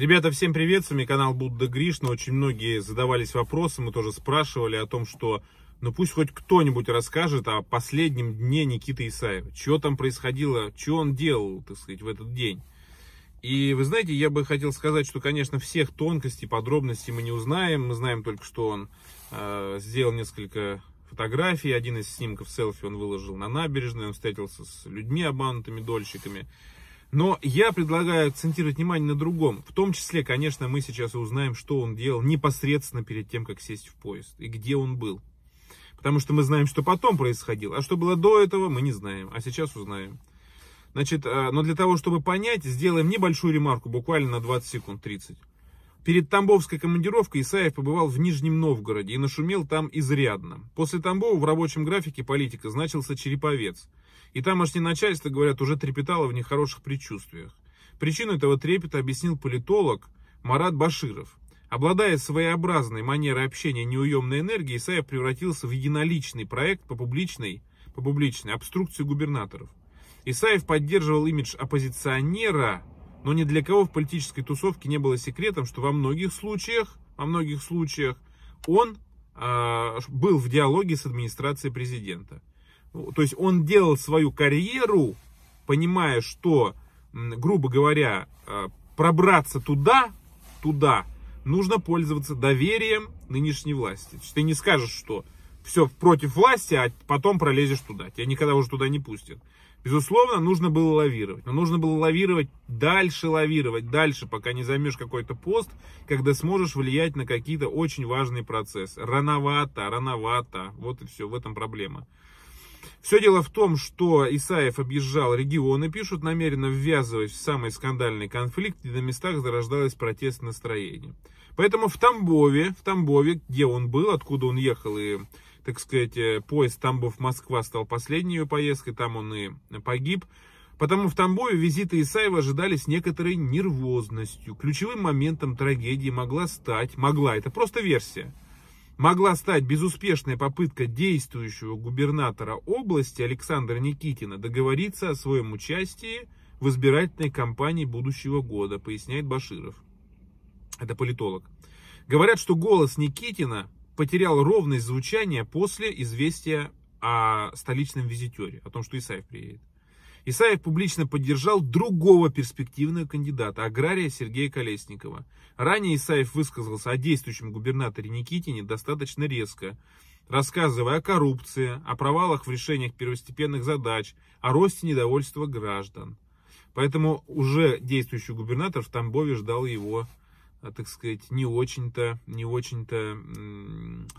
Ребята, всем привет, с вами канал Будда Гришна. Очень многие задавались вопросом, мы тоже спрашивали о том, что ну пусть хоть кто-нибудь расскажет о последнем дне Никиты Исаева. Что там происходило, что он делал, так сказать, в этот день. И вы знаете, я бы хотел сказать, что, конечно, всех тонкостей, подробностей мы не узнаем. Мы знаем только, что он э, сделал несколько фотографий. Один из снимков селфи он выложил на набережной. Он встретился с людьми обманутыми дольщиками. Но я предлагаю акцентировать внимание на другом. В том числе, конечно, мы сейчас узнаем, что он делал непосредственно перед тем, как сесть в поезд и где он был. Потому что мы знаем, что потом происходило. А что было до этого, мы не знаем. А сейчас узнаем. Значит, э, но для того, чтобы понять, сделаем небольшую ремарку, буквально на 20 секунд, 30. Перед Тамбовской командировкой Исаев побывал в Нижнем Новгороде и нашумел там изрядно. После Тамбова в рабочем графике политика значился Череповец – и тамошнее начальство, говорят, уже трепетало в нехороших предчувствиях. Причину этого трепета объяснил политолог Марат Баширов. Обладая своеобразной манерой общения неуемной энергии, Исаев превратился в единоличный проект по публичной, по публичной обструкции губернаторов. Исаев поддерживал имидж оппозиционера, но ни для кого в политической тусовке не было секретом, что во многих случаях, во многих случаях он э, был в диалоге с администрацией президента. То есть он делал свою карьеру, понимая, что, грубо говоря, э, пробраться туда, туда, нужно пользоваться доверием нынешней власти. То есть ты не скажешь, что все против власти, а потом пролезешь туда. Тебя никогда уже туда не пустят. Безусловно, нужно было лавировать. Но нужно было лавировать, дальше лавировать, дальше, пока не займешь какой-то пост, когда сможешь влиять на какие-то очень важные процессы. Рановато, рановато. Вот и все, в этом проблема. Все дело в том, что Исаев объезжал регионы, пишут, намеренно ввязываясь в самый скандальный конфликт, где на местах зарождалось протестное настроение. Поэтому в Тамбове, в Тамбове, где он был, откуда он ехал и так сказать, э, поезд Тамбов-Москва стал последней ее поездкой, там он и погиб. Потому в Тамбове визиты Исаева ожидались некоторой нервозностью. Ключевым моментом трагедии могла стать, могла, это просто версия, могла стать безуспешная попытка действующего губернатора области Александра Никитина договориться о своем участии в избирательной кампании будущего года, поясняет Баширов. Это политолог. Говорят, что голос Никитина потерял ровность звучания после известия о столичном визитере, о том, что Исаев приедет. Исаев публично поддержал другого перспективного кандидата, агрария Сергея Колесникова. Ранее Исаев высказался о действующем губернаторе Никитине достаточно резко, рассказывая о коррупции, о провалах в решениях первостепенных задач, о росте недовольства граждан. Поэтому уже действующий губернатор в Тамбове ждал его, э, так сказать, не очень-то, не очень-то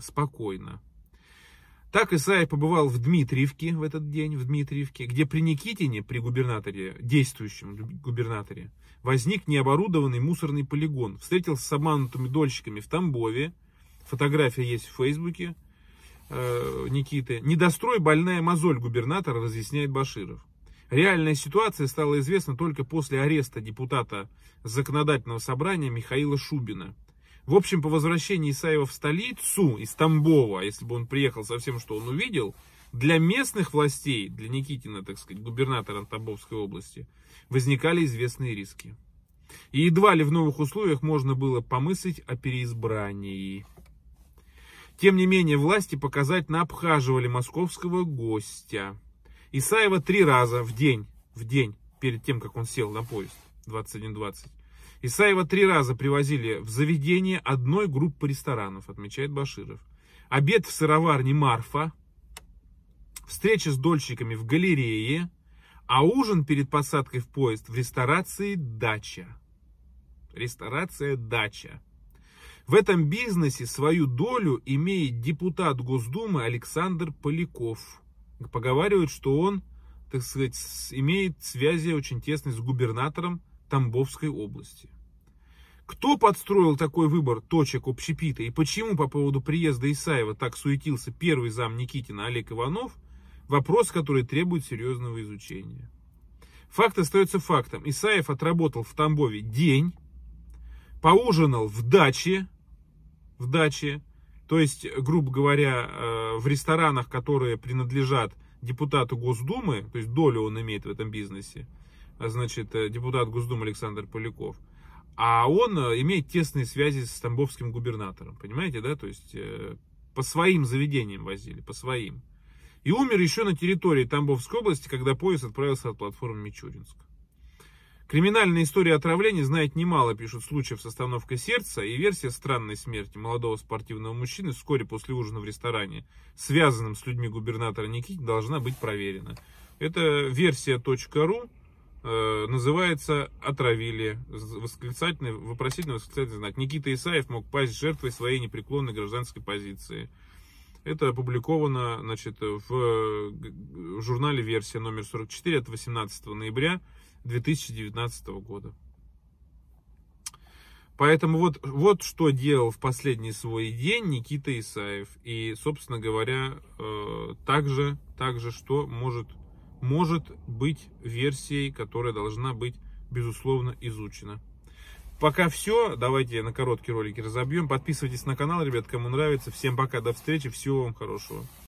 спокойно. Так Исаия побывал в Дмитриевке в этот день, в Дмитриевке, где при Никитине, при губернаторе, действующем губернаторе, возник необорудованный мусорный полигон. Встретился с обманутыми дольщиками в Тамбове, фотография есть в Фейсбуке э, Никиты. Недострой больная мозоль губернатора, разъясняет Баширов. Реальная ситуация стала известна только после ареста депутата законодательного собрания Михаила Шубина – в общем, по возвращении Исаева в столицу из Тамбова, а если бы он приехал со всем, что он увидел, для местных властей, для Никитина, так сказать, губернатора Тамбовской области, возникали известные риски. И едва ли в новых условиях можно было помыслить о переизбрании. Тем не менее, власти показательно обхаживали московского гостя. Исаева три раза в день, в день, перед тем, как он сел на поезд 2120 Исаева три раза привозили в заведение одной группы ресторанов, отмечает Баширов. Обед в сыроварне Марфа, встреча с дольщиками в галерее, а ужин перед посадкой в поезд в ресторации «Дача». Ресторация «Дача». В этом бизнесе свою долю имеет депутат Госдумы Александр Поляков. Поговаривают, что он, так сказать, имеет связи очень тесные с губернатором Тамбовской области. Кто подстроил такой выбор точек общепита и почему по поводу приезда Исаева так суетился первый зам Никитина Олег Иванов, вопрос, который требует серьезного изучения. Факт остается фактом. Исаев отработал в Тамбове день, поужинал в даче, в даче, то есть, грубо говоря, э, в ресторанах, которые принадлежат депутату Госдумы, то есть долю он имеет в этом бизнесе, а значит, э, депутат Госдумы Александр Поляков – а он э, имеет тесные связи с тамбовским губернатором, понимаете, да? То есть э, по своим заведениям возили, по своим. И умер еще на территории Тамбовской области, когда поезд отправился от платформы Мичуринск. Криминальная история отравления знает немало, пишут, случаев с остановкой сердца и версия странной смерти молодого спортивного мужчины вскоре после ужина в ресторане, связанным с людьми губернатора Никитина, должна быть проверена. Это версия.ру. Э, называется «Отравили». Восклицательный, вопросительный восклицательный знак. Никита Исаев мог пасть жертвой своей непреклонной гражданской позиции. Это опубликовано значит, в э, журнале «Версия» номер 44 от 18 ноября 2019 года. Поэтому вот, вот что делал в последний свой день Никита Исаев. И, собственно говоря, э, также, также что может может быть версией, которая должна быть, безусловно, изучена. Пока все. Давайте на короткие ролики разобьем. Подписывайтесь на канал, ребят, кому нравится. Всем пока, до встречи. Всего вам хорошего.